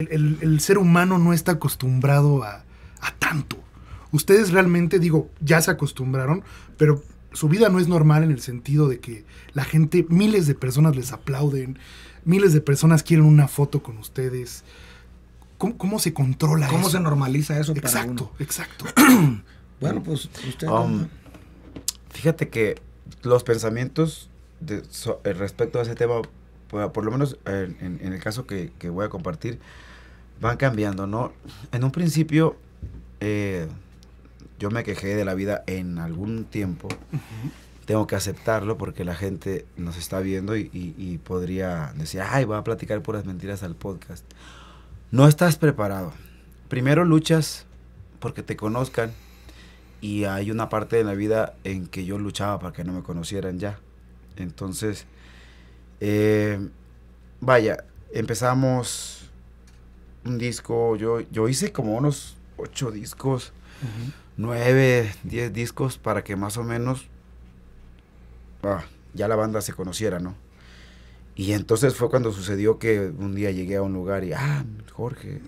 el, ser humano no está acostumbrado a, tanto. Ustedes realmente, digo, ya se acostumbraron, pero su vida no es normal en el sentido de que la gente, miles de personas les aplauden, miles de personas quieren una foto con ustedes. ¿Cómo, se controla ¿Cómo eso? ¿Cómo se normaliza eso? Exacto, exacto. bueno, pues usted... Um, fíjate que los pensamientos de, eh, respecto a ese tema bueno, por lo menos eh, en, el caso que, voy a compartir, van cambiando, ¿no? En un principio, eh, yo me quejé de la vida en algún tiempo. Tengo que aceptarlo porque la gente nos está viendo y, podría decir, ay, va a platicar puras mentiras al podcast. No estás preparado. Primero luchas porque te conozcan y hay una parte de la vida en que yo luchaba para que no me conocieran ya. Entonces, eh, vaya, empezamos un disco, yo, yo hice como unos ocho discos, nueve, diez discos para que más o menos ah, ya la banda se conociera, ¿no? Y entonces fue cuando sucedió que un día llegué a un lugar y, ah, Jorge,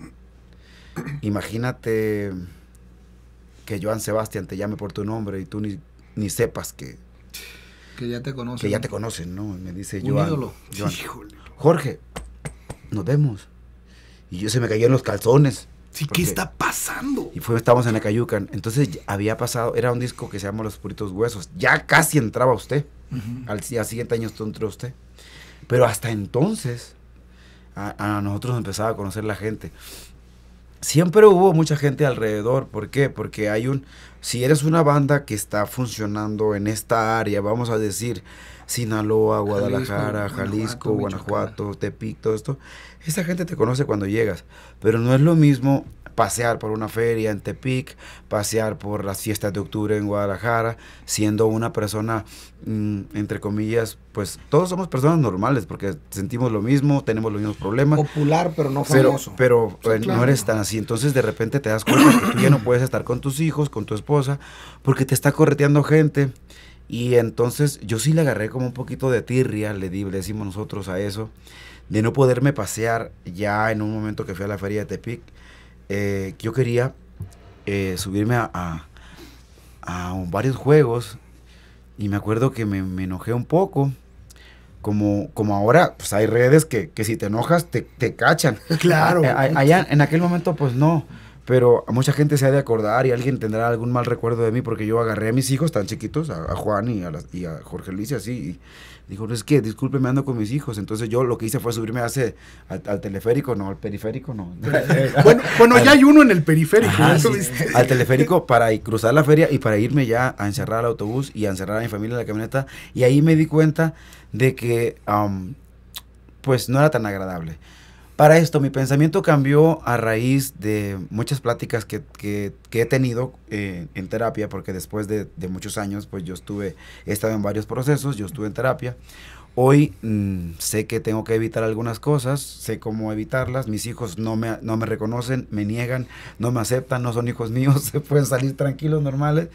imagínate que Joan Sebastián te llame por tu nombre y tú ni sepas que, que ya te conocen. Que ya te conocen, ¿no? me dice Un Jorge, nos vemos. Y yo se me cayeron los calzones. Sí, ¿qué está pasando? Y fue, estábamos en la Acayucan. Entonces había pasado, era un disco que se llama Los Puritos Huesos. Ya casi entraba usted. al, siguiente año entró usted. Pero hasta entonces, a, a, nosotros empezaba a conocer la gente siempre hubo mucha gente alrededor. ¿Por qué? Porque hay un. Si eres una banda que está funcionando en esta área, vamos a decir Sinaloa, Guadalajara, Jalisco, Guanajuato, Tepic, todo esto, esta gente te conoce cuando llegas. Pero no es lo mismo pasear por una feria en Tepic, pasear por las fiestas de octubre en Guadalajara, siendo una persona, mm, entre comillas, pues todos somos personas normales porque sentimos lo mismo, tenemos los mismos problemas. Popular, pero no famoso. Pero, eh, no eres tan así. Entonces de repente te das cuenta que tú ya no puedes estar con tus hijos, con tu esposa, porque te está correteando gente. Y entonces yo sí le agarré como un poquito de tirria, le, di, le decimos nosotros a eso, de no poderme pasear ya en un momento que fui a la feria de Tepic eh, yo quería eh, subirme a, varios juegos y me acuerdo que me, enojé un poco. Como, como ahora, pues hay redes que, si te enojas te, cachan. Claro. allá, en aquel momento, pues no pero mucha gente se ha de acordar y alguien tendrá algún mal recuerdo de mí porque yo agarré a mis hijos tan chiquitos, a, Juan y a, y a Jorge Luis y así, Dijo, no es que, disculpe, me ando con mis hijos. Entonces yo lo que hice fue subirme hace, al, teleférico, no, al periférico, no. bueno, ya hay uno en el periférico. al teleférico para cruzar la feria y para irme ya a encerrar al autobús y a encerrar a mi familia en la camioneta. Y ahí me di cuenta de que, pues, no era tan agradable. Para esto, mi pensamiento cambió a raíz de muchas pláticas que, he tenido eh, en terapia, porque después de, muchos años, pues yo estuve, he estado en varios procesos, yo estuve en terapia. Hoy mm, sé que tengo que evitar algunas cosas, sé cómo evitarlas, mis hijos no me, no me reconocen, me niegan, no me aceptan, no son hijos míos, se pueden salir tranquilos, normales.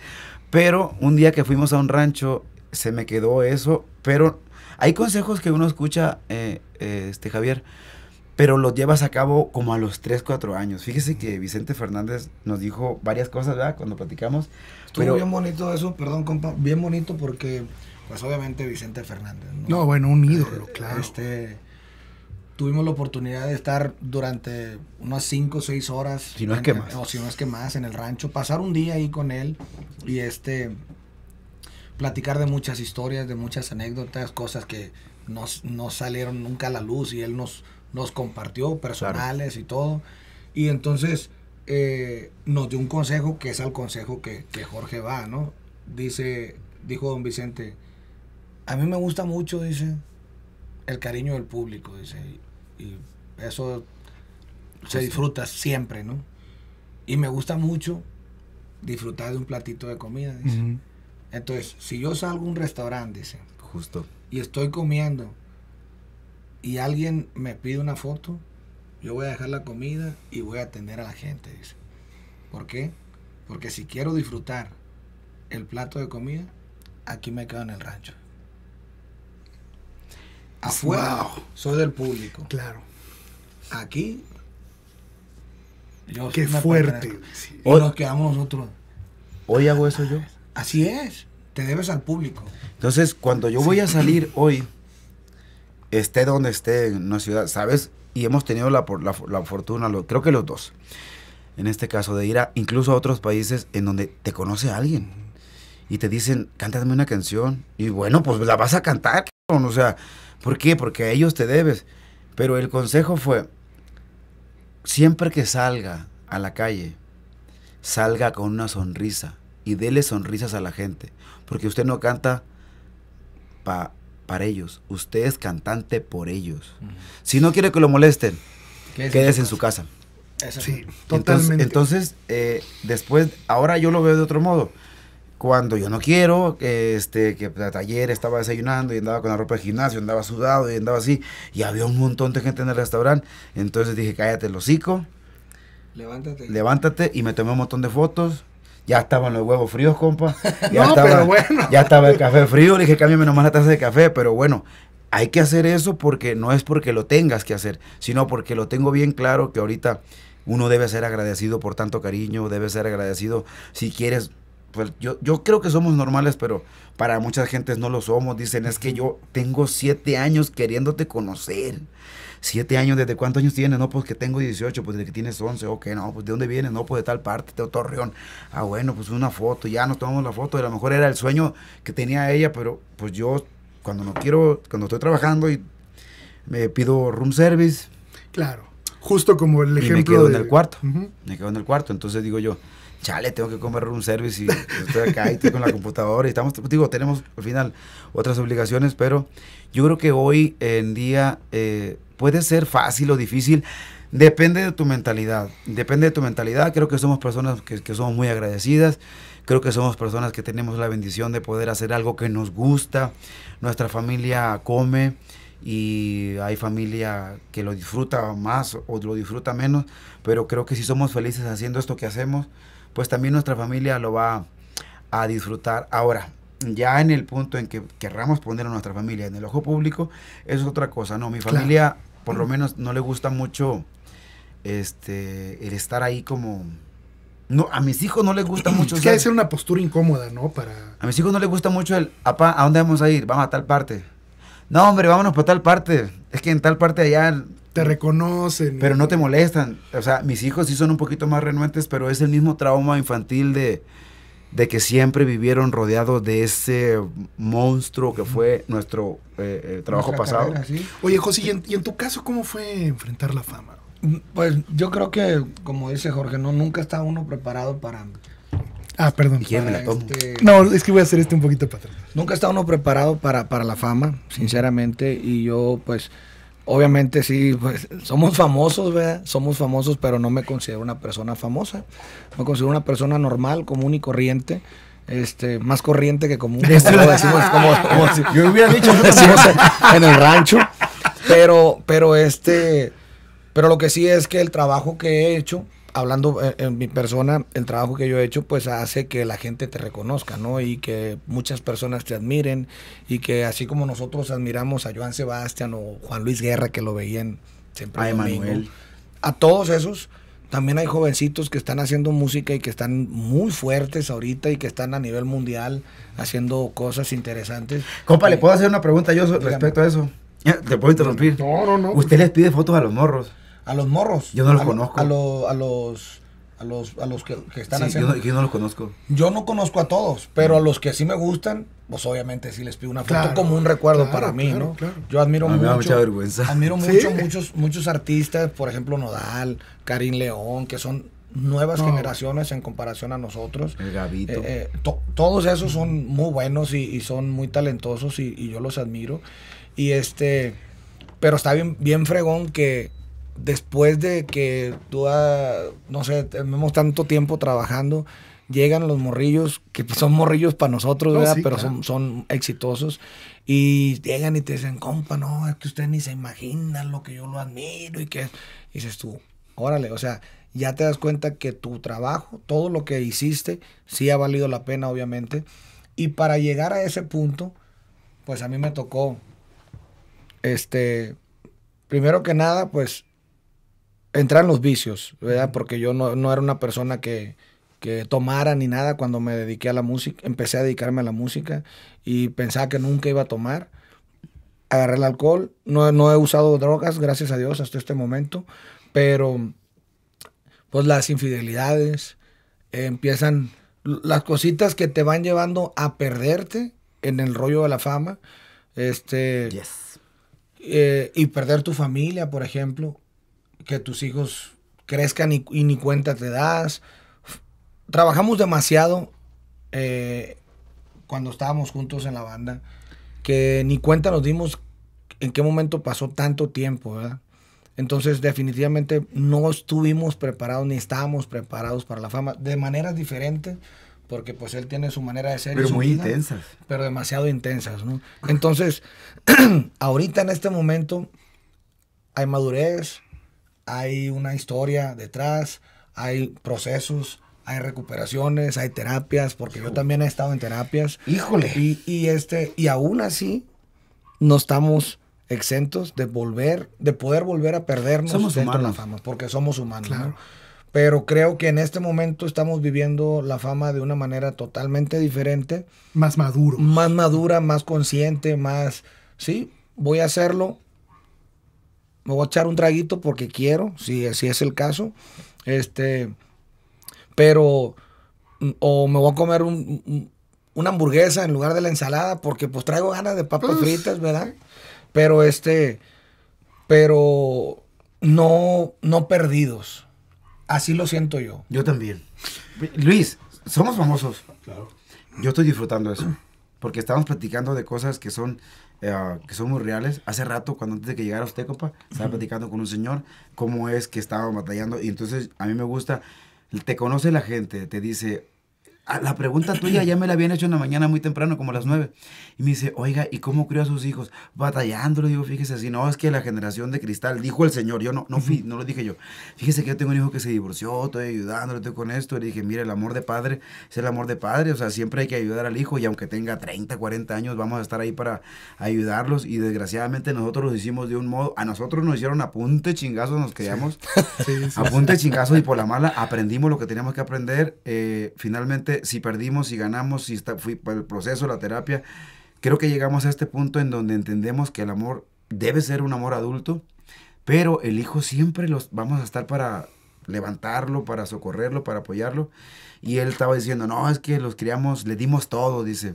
Pero un día que fuimos a un rancho, se me quedó eso, pero hay consejos que uno escucha, eh, eh, este Javier, pero lo llevas a cabo como a los 3, 4 años. Fíjese que Vicente Fernández nos dijo varias cosas, ¿verdad? Cuando platicamos. Estuvo bien bonito eso, perdón, compa, bien bonito porque, pues obviamente Vicente Fernández. No, bueno, un ídolo, eh, claro. Este, tuvimos la oportunidad de estar durante unas 5 o 6 horas. Si no es que más. O si no es que más, en el rancho, pasar un día ahí con él y este platicar de muchas historias, de muchas anécdotas, cosas que no, no salieron nunca a la luz y él nos nos compartió personales y todo. Y entonces eh, nos dio un consejo que es al consejo que, que, Jorge va, ¿no? Dice, dijo don Vicente, a mí me gusta mucho, dice, el cariño del público, dice, y, eso se disfruta siempre, ¿no? Y me gusta mucho disfrutar de un platito de comida, dice. Entonces, si yo salgo a un restaurante, dice, justo, y estoy comiendo y alguien me pide una foto, yo voy a dejar la comida y voy a atender a la gente, ¿Por qué? Porque si quiero disfrutar el plato de comida, aquí me quedo en el rancho. Afuera soy del público. Claro. Aquí. Yo Qué fuerte. Hoy, nos quedamos nosotros. Hoy hago eso yo. Así es. Te debes al público. Entonces, cuando yo voy a salir hoy esté donde esté en una ciudad, ¿sabes? Y hemos tenido la, la, fortuna, creo que los dos, en este caso, de ir a incluso a otros países en donde te conoce alguien y te dicen, cántame una canción. Y bueno, pues la vas a cantar, O sea, ¿por qué? Porque a ellos te debes. Pero el consejo fue, siempre que salga a la calle, salga con una sonrisa y dele sonrisas a la gente. Porque usted no canta para para ellos. Usted es cantante por ellos. Si no quiere que lo molesten, quédese en su casa. Entonces, después, ahora yo lo veo de otro modo. Cuando yo no quiero, este, que ayer estaba desayunando y andaba con la ropa de gimnasio, andaba sudado y andaba así, y había un montón de gente en el restaurante, entonces dije, cállate el hocico. Levántate. Levántate y me tomé un montón de fotos, ya estaban los huevos fríos, compa. Ya, estaba, bueno. ya estaba el café frío, le dije, cámbiame nomás la taza de café, pero bueno, hay que hacer eso porque no es porque lo tengas que hacer, sino porque lo tengo bien claro que ahorita uno debe ser agradecido por tanto cariño, debe ser agradecido si quieres pues yo, creo que somos normales, pero para muchas gentes no lo somos. Dicen, es que yo tengo siete años queriéndote conocer. Siete años, ¿desde cuántos años tienes? No, pues que tengo 18, pues desde que tienes 11, ok, no, pues de dónde vienes, no, pues de tal parte, de Torreón. Ah, bueno, pues una foto, ya nos tomamos la foto, a lo mejor era el sueño que tenía ella, pero pues yo cuando no quiero, cuando estoy trabajando y me pido room service. Claro, justo como el ejemplo. Y me quedo en el cuarto, me quedo en el cuarto, entonces digo yo, chale, tengo que comer un service y estoy acá y estoy con la computadora y estamos, digo, tenemos al final otras obligaciones, pero yo creo que hoy en día eh, puede ser fácil o difícil, depende de tu mentalidad, depende de tu mentalidad, creo que somos personas que, que somos muy agradecidas, creo que somos personas que tenemos la bendición de poder hacer algo que nos gusta, nuestra familia come, y hay familia que lo disfruta más o lo disfruta menos, pero creo que si somos felices haciendo esto que hacemos, pues también nuestra familia lo va a disfrutar. Ahora, ya en el punto en que querramos poner a nuestra familia en el ojo público, es otra cosa, ¿no? Mi familia, por lo mm. menos, no le gusta mucho este el estar ahí como... No, a mis hijos no les gusta mucho. Es que ser una postura incómoda, ¿no? Para... A mis hijos no les gusta mucho el, ¿a dónde vamos a ir? Vamos a tal parte. No, hombre, vámonos para tal parte. Es que en tal parte allá te reconocen. Pero no te molestan. O sea, mis hijos sí son un poquito más renuentes, pero es el mismo trauma infantil de, de que siempre vivieron rodeados de ese monstruo que fue nuestro eh, eh, trabajo pasado. Oye, José, ¿y en, tu caso cómo fue enfrentar la fama? Mm, pues yo creo que, como dice Jorge, no nunca está uno preparado para... Ah, perdón. me la este No, es que voy a hacer este un poquito para atrás. Nunca está uno preparado para, para la fama, sinceramente, y yo pues obviamente sí, pues somos famosos, ¿verdad? Somos famosos, pero no me considero una persona famosa. Me considero una persona normal, común y corriente. Este, más corriente que común, este- yo hubiera dicho decimos en el rancho. Pero, pero este, pero lo que sí es que el trabajo que he hecho, hablando eh, en mi persona, el trabajo que yo he hecho, pues hace que la gente te reconozca, ¿no? Y que muchas personas te admiren y que así como nosotros admiramos a Joan Sebastián o Juan Luis Guerra, que lo veían siempre. A Emanuel. A todos esos. También hay jovencitos que están haciendo música y que están muy fuertes ahorita y que están a nivel mundial haciendo cosas interesantes. Compa, ¿le eh, puedo hacer una pregunta yo respecto a eso? Te puedo interrumpir. No, no, no. Usted les pide fotos a los morros a los morros. Yo no los conozco. A, los a los a los que, están haciendo. Yo no, los conozco. Yo no conozco a todos, pero a los que sí me gustan, pues obviamente sí les pido una foto como un recuerdo para mí, ¿no? Yo admiro mucho. Me da mucha vergüenza. Admiro mucho muchos muchos artistas, por ejemplo Nodal, Karim León, que son nuevas generaciones en comparación a nosotros. El Gavito. Eh, eh, todos esos son muy buenos y, son muy talentosos y, yo los admiro. Y este, pero está bien, bien fregón que después de que tú, ah, no sé, tenemos tanto tiempo trabajando, llegan los morrillos, que son morrillos para nosotros, ¿verdad? Pero son, exitosos. Y llegan y te dicen, compa, no, es que usted ni se imagina lo que yo lo admiro y que... Y dices tú, órale, o sea, ya te das cuenta que tu trabajo, todo lo que hiciste, sí ha valido la pena, obviamente. Y para llegar a ese punto, pues a mí me tocó, este, primero que nada, pues entrar los vicios, ¿verdad? Porque yo no, era una persona que, tomara ni nada cuando me dediqué a la música, empecé a dedicarme a la música y pensaba que nunca iba a tomar. Agarré el alcohol, no, no he usado drogas, gracias a Dios, hasta este momento, pero pues las infidelidades eh, empiezan, las cositas que te van llevando a perderte en el rollo de la fama, este, eh, y perder tu familia, por ejemplo, que tus hijos crezcan y, ni cuenta te das. Trabajamos demasiado eh, cuando estábamos juntos en la banda, que ni cuenta nos dimos en qué momento pasó tanto tiempo, ¿verdad? Entonces definitivamente no estuvimos preparados ni estábamos preparados para la fama de maneras diferentes, porque pues él tiene su manera de ser. Pero muy intensas. Pero demasiado intensas, ¿no? Entonces, ahorita en este momento hay madurez, hay una historia detrás, hay procesos, hay recuperaciones, hay terapias, porque yo también he estado en terapias. Híjole. Y, este, y aún así, no estamos exentos de volver, de poder volver a perdernos dentro de la fama, porque somos humanos. Pero creo que en este momento estamos viviendo la fama de una manera totalmente diferente. Más maduro. Más madura, más consciente, más, sí, voy a hacerlo, me voy a echar un traguito porque quiero, si, así es el caso. Este, pero, mm, o me voy a comer una hamburguesa en lugar de la ensalada porque pues traigo ganas de papas pues, fritas, ¿verdad? Pero este, pero no, no perdidos. Así lo siento yo. Yo también. Luis, somos famosos. Claro. Yo estoy disfrutando eso porque estábamos platicando de cosas que son, eh, que son muy reales. Hace rato, cuando antes de que llegara usted, copa, estaba platicando con un señor cómo es que estaba batallando. Y entonces a mí me gusta, te conoce la gente, te dice, Ah, la pregunta tuya ya me la habían hecho en la mañana muy temprano, como a las nueve Y me dice, oiga, ¿y cómo crió a sus hijos? Batallándolo, digo, fíjese, si no, es que la generación de cristal, dijo el señor, yo no, no fui, no lo dije yo. Fíjese que yo tengo un hijo que se divorció, estoy ayudándolo estoy con esto. Le dije, mire, el amor de padre es el amor de padre, o sea, siempre hay que ayudar al hijo y aunque tenga 30, 40 años, vamos a estar ahí para ayudarlos. Y desgraciadamente nosotros los hicimos de un modo, a nosotros nos hicieron apunte chingazo, nos quedamos. Sí. apunte chingazo y por la mala aprendimos lo que teníamos que aprender. Eh, finalmente si perdimos, si ganamos, si está, fui para el proceso, la terapia, creo que llegamos a este punto en donde entendemos que el amor debe ser un amor adulto, pero el hijo siempre los vamos a estar para levantarlo, para socorrerlo, para apoyarlo. Y él estaba diciendo, no, es que los criamos, le dimos todo, dice.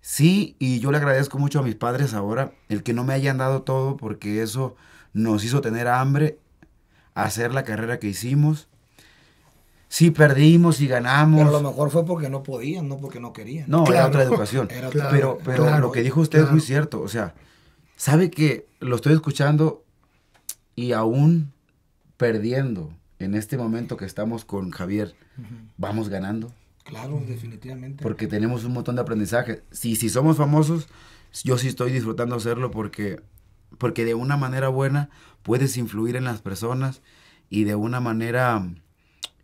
Sí, y yo le agradezco mucho a mis padres ahora el que no me hayan dado todo porque eso nos hizo tener hambre, hacer la carrera que hicimos, si perdimos y ganamos. Pero lo mejor fue porque no podían, no porque no querían. No, era otra educación. pero pero lo que dijo usted es muy cierto. O sea, sabe que lo estoy escuchando y aún perdiendo en este momento que estamos con Javier, vamos ganando. Claro, definitivamente. Porque tenemos un montón de aprendizaje. Si, si somos famosos, yo sí estoy disfrutando hacerlo porque, porque de una manera buena puedes influir en las personas y de una manera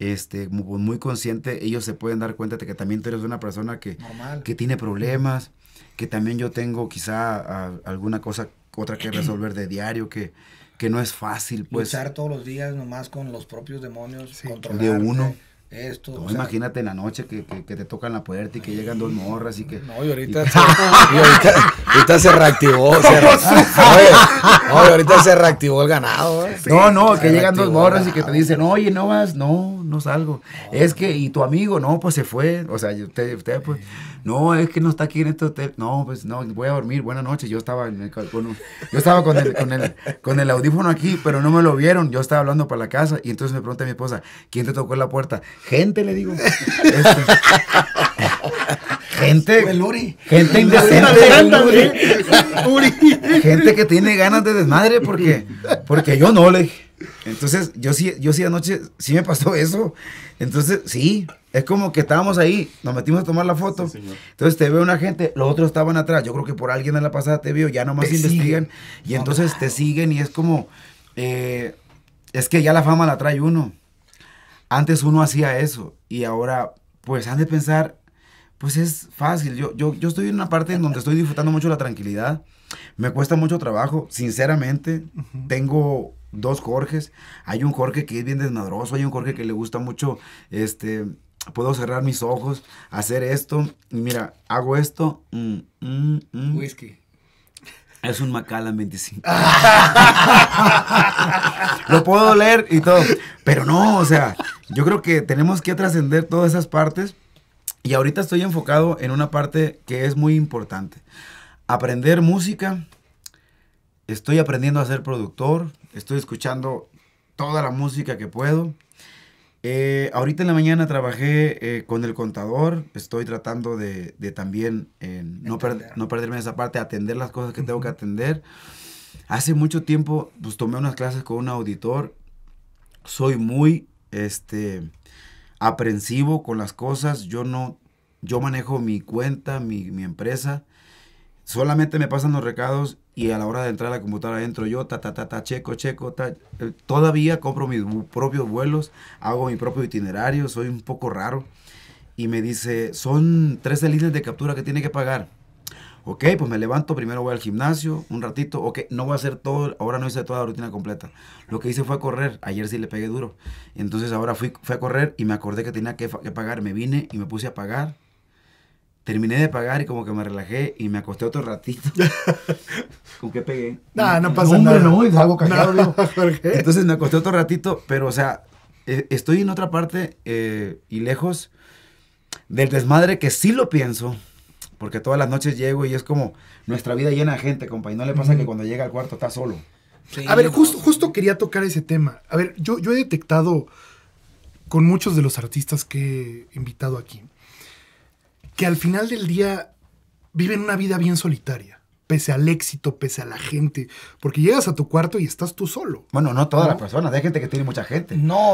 este, pues, muy, consciente, ellos se pueden dar cuenta de que también tú eres una persona que, que tiene problemas, que también yo tengo quizá ah, alguna cosa, otra que resolver de diario, que, que no es fácil. Pues. Luchar todos los días nomás con los propios demonios, De uno esto. imagínate en la noche que, te tocan la puerta y que llegan dos morras y que. No, y ahorita, se, ahorita, se reactivó. Se ahorita se reactivó el ganado. ¿eh? no, no, que llegan dos morras y que te dicen, oye, no vas, no, no salgo. Es que, y tu amigo, no, pues se fue. O sea, usted, pues, no, es que no está aquí en este No, pues no, voy a dormir, buenas noches. Yo estaba yo estaba con el, con el, con el audífono aquí, pero no me lo vieron. Yo estaba hablando para la casa y entonces me pregunta mi esposa, ¿quién te tocó la puerta? Gente, le digo. gente. Gente indecente. gente que tiene ganas de desmadre porque, porque yo no le Entonces, yo sí, yo sí anoche, sí me pasó eso. Entonces, sí, es como que estábamos ahí, nos metimos a tomar la foto. entonces te veo una gente, los otros estaban atrás. Yo creo que por alguien en la pasada te vio, ya nomás te investigan. Y entonces te siguen y es como, eh, es que ya la fama la trae uno. Antes uno hacía eso y ahora, pues han de pensar, pues es fácil. Yo, yo, yo estoy en una parte en donde estoy disfrutando mucho la tranquilidad. Me cuesta mucho trabajo, sinceramente. Tengo dos Jorges. Hay un Jorge que es bien desmadroso, hay un Jorge que le gusta mucho, este, puedo cerrar mis ojos, hacer esto. y Mira, hago esto. Mm, mm, mm. Whisky. Es un Macallan 25. Lo puedo leer y todo. Pero no, o sea, yo creo que tenemos que trascender todas esas partes. Y ahorita estoy enfocado en una parte que es muy importante. Aprender música. Estoy aprendiendo a ser productor. Estoy escuchando toda la música que puedo. Eh, ahorita en la mañana trabajé eh, con el contador, estoy tratando de, de también no, perderme no, perderme esa parte, atender las cosas que tengo que atender. Hace mucho tiempo pues, tomé unas clases con un auditor, soy muy este, aprensivo con las cosas, yo no, yo manejo mi cuenta, mi, mi empresa, solamente me pasan los recados y a la hora de entrar a la computadora entro yo, ta, ta, ta, ta, checo, checo, ta. Eh, todavía compro mis propios vuelos, hago mi propio itinerario, soy un poco raro. Y me dice, son 13 líneas de captura que tiene que pagar. Ok, pues me levanto, primero voy al gimnasio, un ratito, ok, no voy a hacer todo, ahora no hice toda la rutina completa. Lo que hice fue correr, ayer sí le pegué duro. Entonces ahora fui, fui a correr y me acordé que tenía que, que pagar, me vine y me puse a pagar Terminé de pagar y como que me relajé y me acosté otro ratito. ¿Con qué pegué? Nah, no pasa nada. no, es no. Entonces me acosté otro ratito, pero o sea, e, estoy en otra parte eh, y lejos del desmadre que sí lo pienso, porque todas las noches llego y es como nuestra vida llena de gente, compa, y no le pasa que cuando llega al cuarto está solo. a ver, justo, justo quería tocar ese tema. A ver, yo, yo he detectado con muchos de los artistas que he invitado aquí, que al final del día viven una vida bien solitaria, pese al éxito, pese a la gente, porque llegas a tu cuarto y estás tú solo. Bueno, no todas las personas, hay gente que tiene mucha gente. No,